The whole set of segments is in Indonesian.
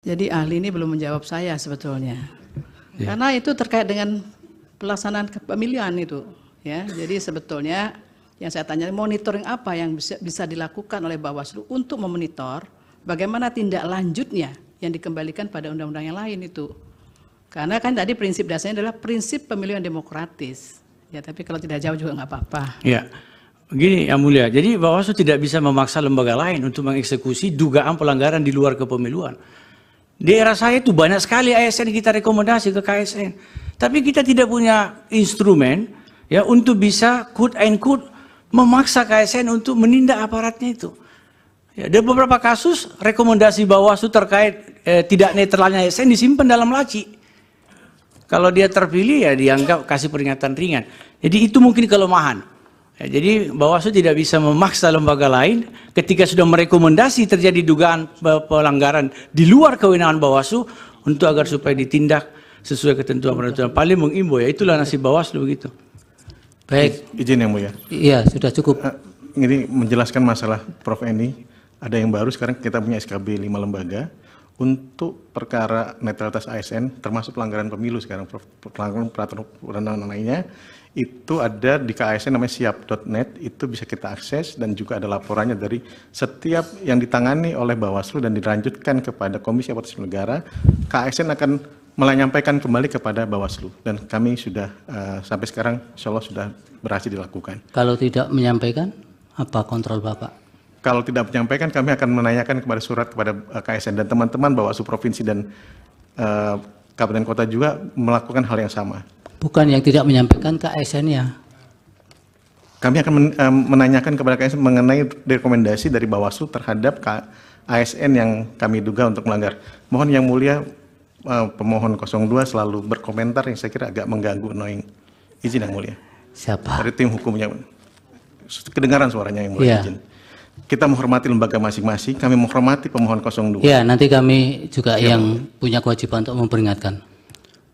Jadi ahli ini belum menjawab saya sebetulnya. Ya. Karena itu terkait dengan pelaksanaan pemilihan itu, ya. Jadi sebetulnya yang saya tanya monitoring apa yang bisa, bisa dilakukan oleh Bawaslu untuk memonitor bagaimana tindak lanjutnya yang dikembalikan pada undang-undang yang lain itu. Karena kan tadi prinsip dasarnya adalah prinsip pemilihan demokratis. Ya, tapi kalau tidak jauh juga nggak apa-apa. Ya. Gini yang mulia, jadi Bawaslu tidak bisa memaksa lembaga lain untuk mengeksekusi dugaan pelanggaran di luar kepemiluan. Di era saya itu banyak sekali ASN kita rekomendasi ke KSN. Tapi kita tidak punya instrumen ya untuk bisa good and good memaksa KSN untuk menindak aparatnya itu. Ya, ada beberapa kasus rekomendasi Bawaslu terkait eh, tidak netralnya ASN disimpan dalam laci. Kalau dia terpilih ya dianggap kasih peringatan ringan. Jadi itu mungkin kelemahan. Ya, jadi Bawaslu tidak bisa memaksa lembaga lain ketika sudah merekomendasi terjadi dugaan pelanggaran di luar kewenangan Bawaslu untuk agar supaya ditindak sesuai ketentuan peraturan. Paling mengimbau ya itulah nasib Bawaslu begitu. Baik. Izin yang Mulia. Iya sudah cukup. Eh, ini menjelaskan masalah Prof Eni. Ada yang baru sekarang kita punya SKB lima lembaga untuk perkara netralitas ASN termasuk pelanggaran pemilu sekarang pelanggaran peraturan perundangan lainnya itu ada di KASN namanya siap.net itu bisa kita akses dan juga ada laporannya dari setiap yang ditangani oleh Bawaslu dan dilanjutkan kepada Komisi Aparatur Negara KASN akan menyampaikan kembali kepada Bawaslu dan kami sudah uh, sampai sekarang insya Allah sudah berhasil dilakukan. Kalau tidak menyampaikan apa kontrol Bapak? kalau tidak menyampaikan kami akan menanyakan kepada surat kepada eh, KSN dan teman-teman Bawaslu provinsi dan uh, kabupaten kota juga melakukan hal yang sama. Bukan yang tidak menyampaikan KSN ya. Kami akan eh, menanyakan kepada KSN mengenai rekomendasi dari Bawaslu terhadap ASN yang kami duga untuk melanggar. Mohon yang mulia pemohon 02 selalu berkomentar yang saya kira agak mengganggu knowing. Izin yang mulia. Siapa? Dari tim hukumnya. Kedengaran suaranya yang mulia. Yeah. Izin kita menghormati lembaga masing-masing, kami menghormati pemohon 02. Ya, nanti kami juga ya. yang punya kewajiban untuk memperingatkan.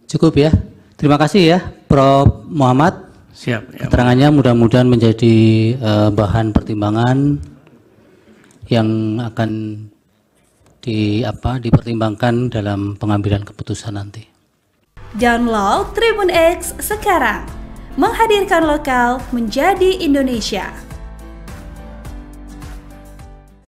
Cukup ya. Terima kasih ya, Prof. Muhammad. Siap. Ya. Keterangannya mudah-mudahan menjadi uh, bahan pertimbangan yang akan di apa dipertimbangkan dalam pengambilan keputusan nanti. Download Tribun X sekarang. Menghadirkan lokal menjadi Indonesia.